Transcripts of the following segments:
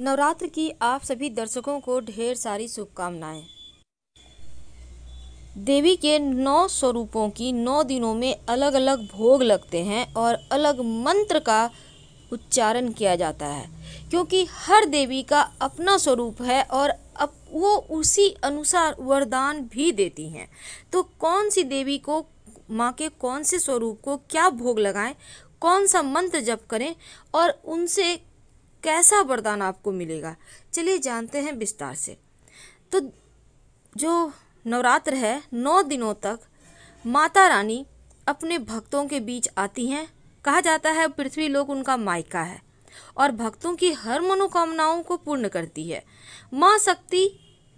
नवरात्र की आप सभी दर्शकों को ढेर सारी शुभकामनाएं देवी के नौ स्वरूपों की नौ दिनों में अलग अलग भोग लगते हैं और अलग मंत्र का उच्चारण किया जाता है क्योंकि हर देवी का अपना स्वरूप है और अब वो उसी अनुसार वरदान भी देती हैं तो कौन सी देवी को माँ के कौन से स्वरूप को क्या भोग लगाएं कौन सा मंत्र जप करें और उनसे कैसा वरदान आपको मिलेगा चलिए जानते हैं विस्तार से तो जो नवरात्र है नौ दिनों तक माता रानी अपने भक्तों के बीच आती हैं कहा जाता है पृथ्वी लोग उनका मायका है और भक्तों की हर मनोकामनाओं को पूर्ण करती है माँ शक्ति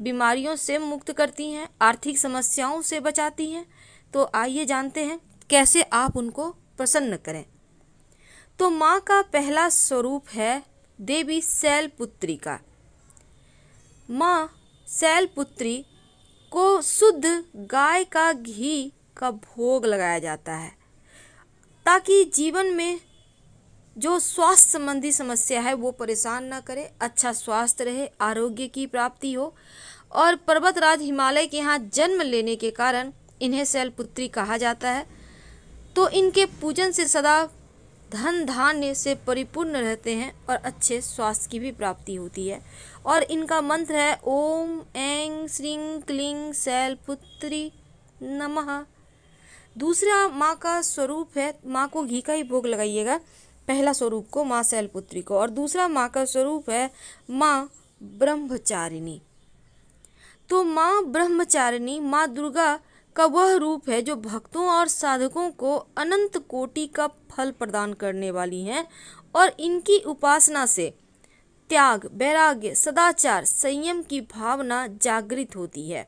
बीमारियों से मुक्त करती हैं आर्थिक समस्याओं से बचाती हैं तो आइए जानते हैं कैसे आप उनको प्रसन्न करें तो माँ का पहला स्वरूप है देवी शैलपुत्री का माँ शैलपुत्री को शुद्ध गाय का घी का भोग लगाया जाता है ताकि जीवन में जो स्वास्थ्य संबंधी समस्या है वो परेशान ना करे अच्छा स्वास्थ्य रहे आरोग्य की प्राप्ति हो और पर्वतराज हिमालय के यहाँ जन्म लेने के कारण इन्हें शैलपुत्री कहा जाता है तो इनके पूजन से सदा धन धान्य से परिपूर्ण रहते हैं और अच्छे स्वास्थ्य की भी प्राप्ति होती है और इनका मंत्र है ओम ऐं श्रीं क्लीं शैल पुत्री नमः दूसरा माँ का स्वरूप है माँ को घी का ही भोग लगाइएगा पहला स्वरूप को माँ शैलपुत्री को और दूसरा माँ का स्वरूप है माँ ब्रह्मचारिणी तो माँ ब्रह्मचारिणी माँ दुर्गा का वह रूप है जो भक्तों और साधकों को अनंत कोटि का फल प्रदान करने वाली हैं और इनकी उपासना से त्याग वैराग्य सदाचार संयम की भावना जागृत होती है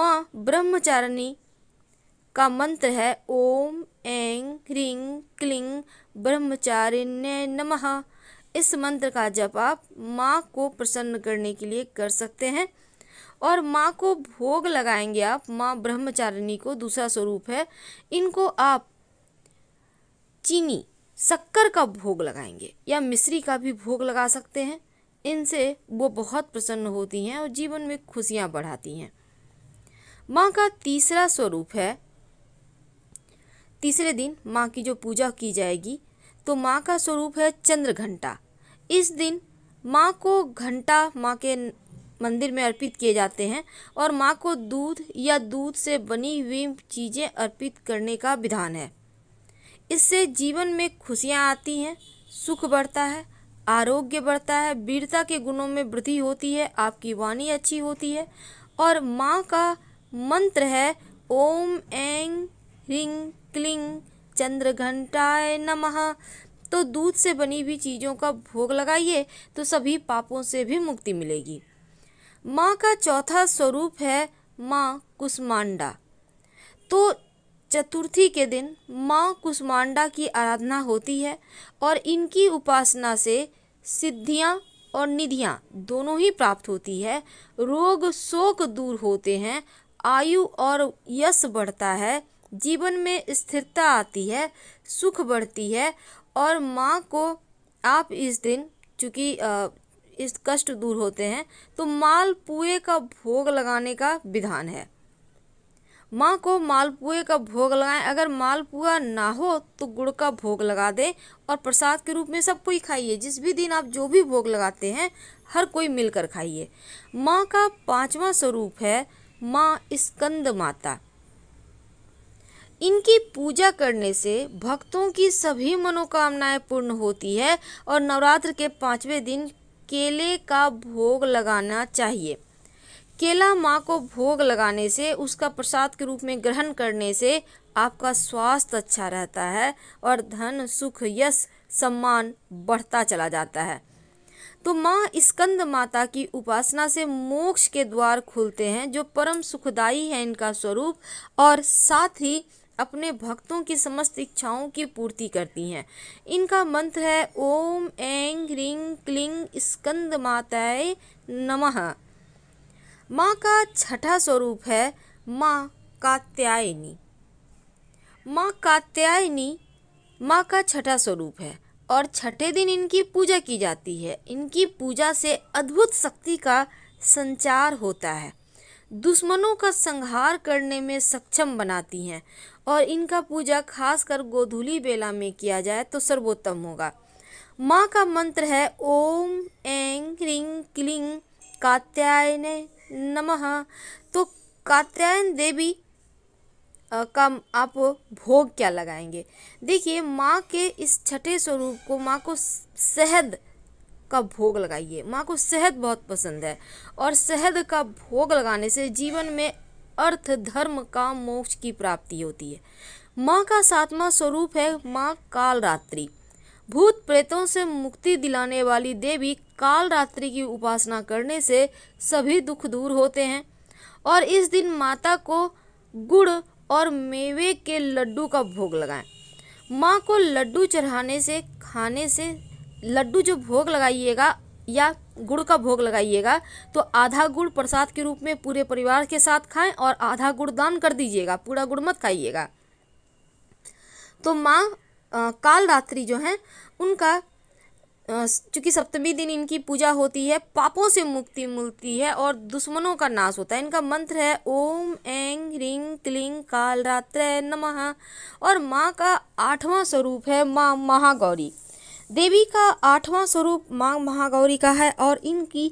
माँ ब्रह्मचारिणी का मंत्र है ओम ऐं ह्रीं क्लिंग ब्रह्मचारिण्य नमः इस मंत्र का जप आप माँ को प्रसन्न करने के लिए कर सकते हैं और माँ को भोग लगाएंगे आप माँ ब्रह्मचारिणी को दूसरा स्वरूप है इनको आप चीनी शक्कर का भोग लगाएंगे या मिश्री का भी भोग लगा सकते हैं इनसे वो बहुत प्रसन्न होती हैं और जीवन में खुशियाँ बढ़ाती हैं माँ का तीसरा स्वरूप है तीसरे दिन माँ की जो पूजा की जाएगी तो माँ का स्वरूप है चंद्र घंटा इस दिन माँ को घंटा माँ के मंदिर में अर्पित किए जाते हैं और माँ को दूध या दूध से बनी हुई चीज़ें अर्पित करने का विधान है इससे जीवन में खुशियाँ आती हैं सुख बढ़ता है आरोग्य बढ़ता है वीरता के गुणों में वृद्धि होती है आपकी वाणी अच्छी होती है और माँ का मंत्र है ओम एंग ह्रीं क्लिंग चंद्र घंटाए नमः तो दूध से बनी हुई चीज़ों का भोग लगाइए तो सभी पापों से भी मुक्ति मिलेगी माँ का चौथा स्वरूप है माँ कुष्मांडा तो चतुर्थी के दिन माँ कुष्मांडा की आराधना होती है और इनकी उपासना से सिद्धियाँ और निधियाँ दोनों ही प्राप्त होती है रोग शोक दूर होते हैं आयु और यश बढ़ता है जीवन में स्थिरता आती है सुख बढ़ती है और माँ को आप इस दिन चूँकि इस कष्ट दूर होते हैं तो मालपुए का भोग लगाने का विधान है माँ को मालपुए का भोग लगाएं अगर मालपुआ ना हो तो गुड़ का भोग लगा दें और प्रसाद के रूप में सब कोई खाइए जिस भी दिन आप जो भी भोग लगाते हैं हर कोई मिलकर खाइए माँ का पांचवा स्वरूप है माँ स्कंद माता इनकी पूजा करने से भक्तों की सभी मनोकामनाएं पूर्ण होती है और नवरात्र के पांचवें दिन केले का भोग लगाना चाहिए केला माँ को भोग लगाने से उसका प्रसाद के रूप में ग्रहण करने से आपका स्वास्थ्य अच्छा रहता है और धन सुख यश सम्मान बढ़ता चला जाता है तो माँ स्कंद माता की उपासना से मोक्ष के द्वार खुलते हैं जो परम सुखदायी है इनका स्वरूप और साथ ही अपने भक्तों की समस्त इच्छाओं की पूर्ति करती हैं इनका मंत्र है ओम ऐं ह्रीं क्लीं स्कंद माताय नमः माँ का छठा स्वरूप है माँ कात्यायनी माँ कात्यायनी माँ का छठा स्वरूप है और छठे दिन इनकी पूजा की जाती है इनकी पूजा से अद्भुत शक्ति का संचार होता है दुश्मनों का संहार करने में सक्षम बनाती हैं और इनका पूजा खासकर गोधूली बेला में किया जाए तो सर्वोत्तम होगा माँ का मंत्र है ओम एंग क्रिंग क्लिंग कात्यायन नमः तो कात्यायन देवी का आप भोग क्या लगाएंगे देखिए माँ के इस छठे स्वरूप को माँ को शहद का भोग लगाइए माँ को शहद बहुत पसंद है और शहद का भोग लगाने से जीवन में अर्थ धर्म का मोक्ष की प्राप्ति होती है माँ का सातवां स्वरूप है माँ कालरात्रि भूत प्रेतों से मुक्ति दिलाने वाली देवी कालरात्रि की उपासना करने से सभी दुख दूर होते हैं और इस दिन माता को गुड़ और मेवे के लड्डू का भोग लगाएं माँ को लड्डू चढ़ाने से खाने से लड्डू जो भोग लगाइएगा या गुड़ का भोग लगाइएगा तो आधा गुड़ प्रसाद के रूप में पूरे परिवार के साथ खाएं और आधा गुड़ दान कर दीजिएगा पूरा गुड़ मत खाइएगा तो माँ काल रात्रि जो है उनका चूँकि सप्तमी दिन इनकी पूजा होती है पापों से मुक्ति मिलती है और दुश्मनों का नाश होता है इनका मंत्र है ओम एंग रिंग क्लिंग काल रात्र नमः और माँ का आठवां स्वरूप है माँ महागौरी देवी का आठवां स्वरूप माँ महागौरी का है और इनकी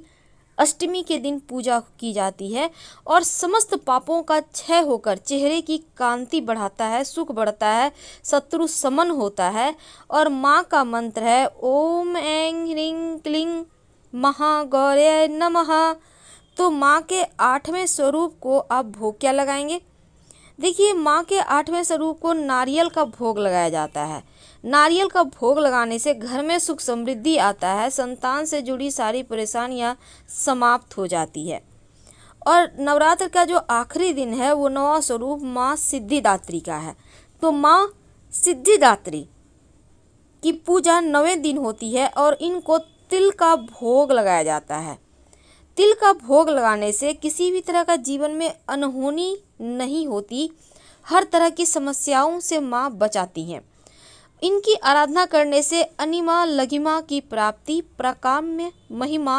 अष्टमी के दिन पूजा की जाती है और समस्त पापों का क्षय होकर चेहरे की कांति बढ़ाता है सुख बढ़ता है शत्रु समन होता है और माँ का मंत्र है ओम ऐं ह्रीं क्लीं महागौर्य नमः तो माँ के आठवें स्वरूप को आप भोग क्या लगाएंगे देखिए माँ के आठवें स्वरूप को नारियल का भोग लगाया जाता है नारियल का भोग लगाने से घर में सुख समृद्धि आता है संतान से जुड़ी सारी परेशानियाँ समाप्त हो जाती है और नवरात्र का जो आखिरी दिन है वो नवा स्वरूप माँ सिद्धिदात्री का है तो माँ सिद्धिदात्री की पूजा नवें दिन होती है और इनको तिल का भोग लगाया जाता है तिल का भोग लगाने से किसी भी तरह का जीवन में अनहोनी नहीं होती हर तरह की समस्याओं से माँ बचाती हैं इनकी आराधना करने से अनिमा लघिमा की प्राप्ति प्रकाम्य महिमा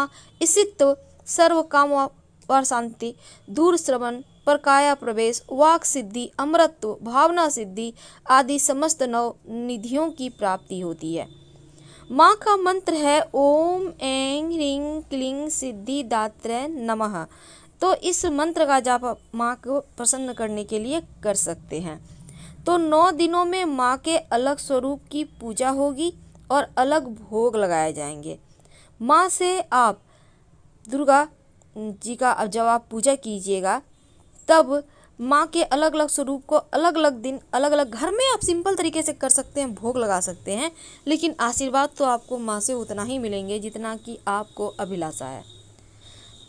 स्थित्व सर्व काम और शांति दूर श्रवण प्रकाया प्रवेश वाक सिद्धि अमृत्व भावना सिद्धि आदि समस्त नव निधियों की प्राप्ति होती है माँ का मंत्र है ओम ऐं ह्रीं क्लीं सिद्धि दात्र नमः तो इस मंत्र का जाप माँ को प्रसन्न करने के लिए कर सकते हैं तो नौ दिनों में माँ के अलग स्वरूप की पूजा होगी और अलग भोग लगाए जाएंगे माँ से आप दुर्गा जी का जब आप पूजा कीजिएगा तब माँ के अलग अलग स्वरूप को अलग अलग दिन अलग अलग घर में आप सिंपल तरीके से कर सकते हैं भोग लगा सकते हैं लेकिन आशीर्वाद तो आपको माँ से उतना ही मिलेंगे जितना कि आपको अभिलाषा है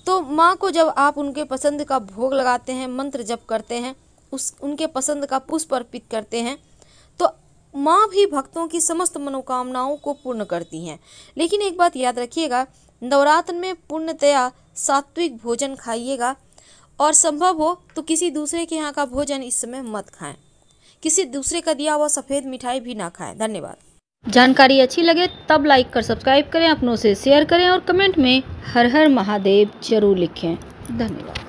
तो माँ को जब आप उनके पसंद का भोग लगाते हैं मंत्र जप करते हैं उस उनके पसंद का पुष्प अर्पित करते हैं तो माँ भी भक्तों की समस्त मनोकामनाओं को पूर्ण करती हैं लेकिन एक बात याद रखिएगा नवरात्र में पूर्णतया सात्विक भोजन खाइएगा और संभव हो तो किसी दूसरे के यहाँ का भोजन इस समय मत खाएं किसी दूसरे का दिया हुआ सफ़ेद मिठाई भी ना खाएं धन्यवाद जानकारी अच्छी लगे तब लाइक कर सब्सक्राइब करें अपनों से शेयर करें और कमेंट में हर हर महादेव जरूर लिखें धन्यवाद